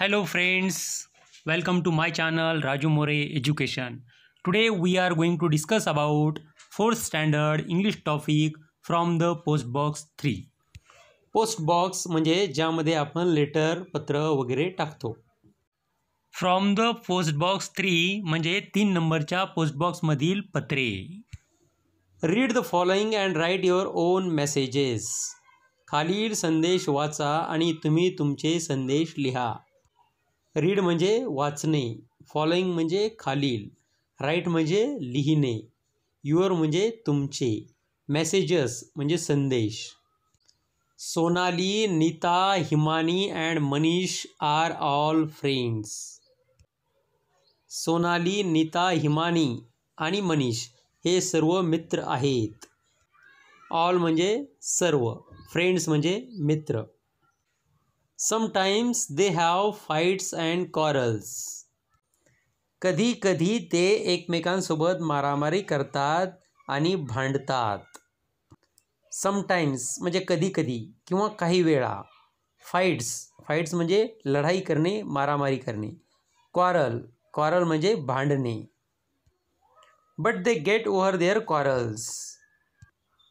Hello friends welcome to my channel Raju More education today we are going to discuss about fourth standard English topic from the post postbox three box म्हणजे ज्यामध्ये आपण letter पत्र वगैरे टाकतो from the post box three म्हणजे तीन नंबरच्या post पोस्टबॉक्समधील पत्रे read the following and write your own messages खालील संदेश वाचा आणि तुम्ही तुमचे संदेश लिहा रीड म्हणजे वाचणे फॉलोईंग म्हणजे खालील राईट म्हणजे लिहिणे युअर म्हणजे तुमचे मेसेजेस म्हणजे संदेश Sonali Nita Himani and Manish are all friends Sonali Nita Himani आणि मनीष हे सर्व मित्र आहेत ऑल म्हणजे सर्व फ्रेंड्स म्हणजे मित्र sometimes they have fights and quarrels कधी कधी ते एकमेकांसोबत मारामारी करतात आणि भांडतात समटाईम्स म्हणजे कधी कधी किंवा काही वेळा फाईट्स फाईट्स म्हणजे लढाई करणे मारामारी करणे क्वारल क्वारल म्हणजे भांडणे but they get over their quarrels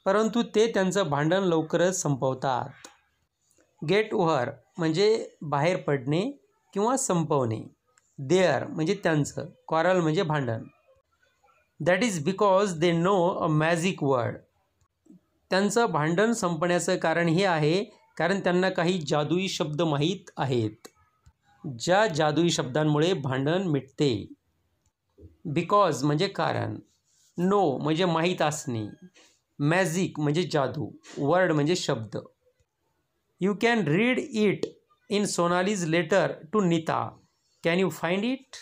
परंतु ते त्यांचं भांडण लवकरच संपवतात गेट ओव्हर म्हणजे बाहेर पडणे किंवा संपवणे देअर म्हणजे त्यांचं कॉरल म्हणजे भांडण that is because they know a magic word त्यांचं भांडण संपण्याचं कारण हे आहे कारण त्यांना काही जादुई शब्द माहीत आहेत ज्या जादुई शब्दांमुळे भांडण मिटते बिकॉज म्हणजे कारण नो म्हणजे माहीत असणे मॅजिक म्हणजे जादू वर्ड म्हणजे शब्द you can read it in Sonali's letter to Nita can you find it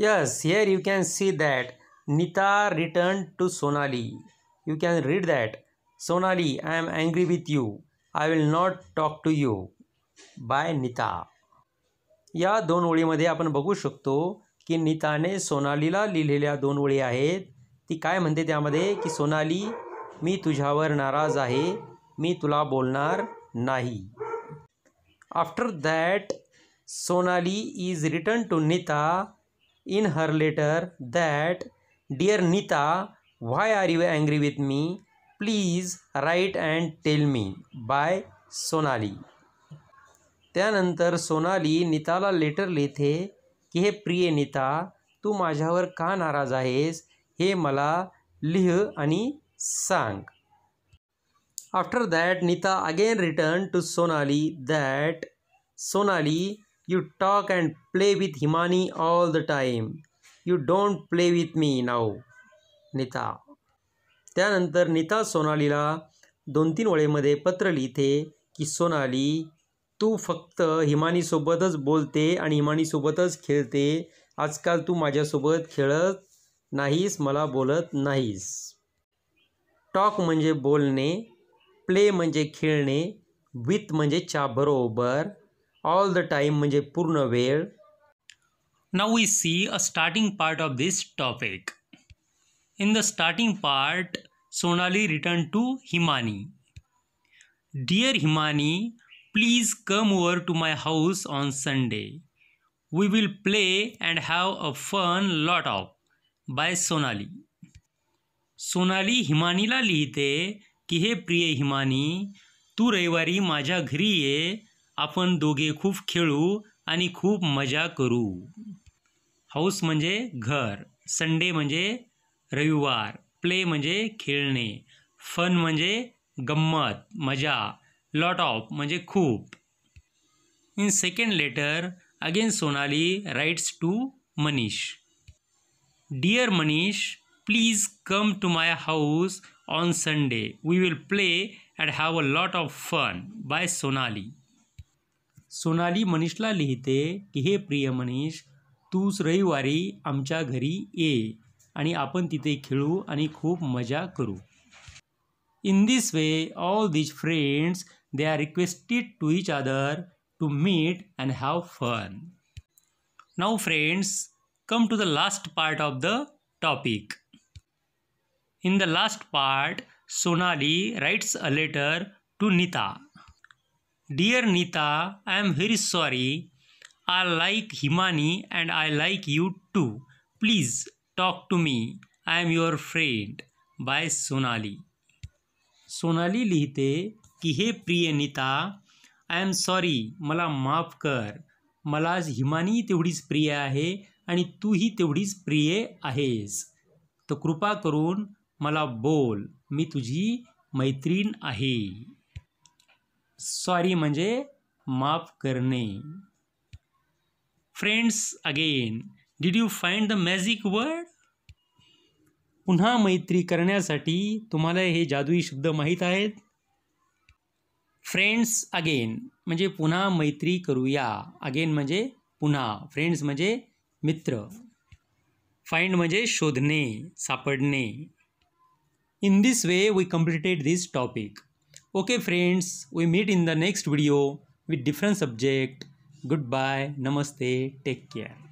yes here you can see that Nita return to Sonali you can read that Sonali I am angry with you I will not talk to you bye Nita या दोन ओळीमध्ये आपण बघू शकतो की नीताने सोनालीला लिहिलेल्या दोन ओळी आहेत ती काय म्हणते त्यामध्ये की सोनाली मी तुझ्यावर नाराज आहे मी तुला बोलणार नाही after that Sonali is return to Nita in her letter that dear Nita why are you angry with me please write and tell me bye Sonali त्यानंतर सोनाली नीताला लेटर लिहिते की हे प्रिय नीता तू माझ्यावर का नाराज आहेस हे मला लिह आणि सांग After that, Nita again returned to Sonali that Sonali, you talk and play with Himani all the time. You don't play with me now, Nita. त्यानंतर नीता सोनालीला दोन तीन वेळेमध्ये पत्र लिहिते की सोनाली तू फक्त हिमानीसोबतच बोलते आणि हिमानीसोबतच खेळते आजकाल तू माझ्यासोबत खेळत नाहीस मला बोलत नाहीस टॉक म्हणजे बोलणे प्ले म्हणजे खेळणे विथ म्हणजे च्या बरोबर ऑल द टाईम म्हणजे पूर्ण वेळ now we see a starting part of this topic in the starting part Sonali return to Himani dear Himani please come over to my house on Sunday we will play and have a fun lot of bye Sonali Sonali हिमानीला लिहिते की हे प्रिय हिमानी तू रविवारी माझ्या घरी ये आपण दोघे खूप खेळू आणि खूप मजा करू हाऊस म्हणजे घर संडे म्हणजे रविवार प्ले म्हणजे खेळणे फन म्हणजे गम्मत, मजा लॉट ऑफ म्हणजे खूप in second letter again Sonali writes to Manish dear Manish please come to my house on Sunday. We will play and have a lot of fun bye Sonali Sonali मनीषला लिहिते की हे प्रिय मनीष तूच रविवारी आमच्या घरी ये आणि आपण तिथे खेळू आणि खूप मजा करू in this way all these friends they are requested to each other to meet and have fun now friends come to the last part of the topic in the last part Sonali writes a letter to Nita dear Nita I am very sorry I like Himani and I like you too please talk to me I am your friend bye Sonali Sonali लिहिते की हे प्रिय Nita I am sorry मला माफ कर मला हिमानी तेवढीच प्रिय आहे आणि तूही तेवढीच प्रिय आहेस तर कृपा करून मला बोल मी तुझी मैत्रीण आहे सॉरी म्हणजे माफ करणे friends again did you find the magic word पुन्हा मैत्री करण्यासाठी तुम्हाला हे जादुई शब्द माहीत आहेत फ्रेंड्स अगेन म्हणजे पुन्हा मैत्री करूया अगेन म्हणजे पुन्हा फ्रेंड्स म्हणजे मित्र फाइंड म्हणजे शोधणे सापडणे In this way, we completed this topic. Okay friends, we meet in the next video with different subject. Goodbye, Namaste, take care.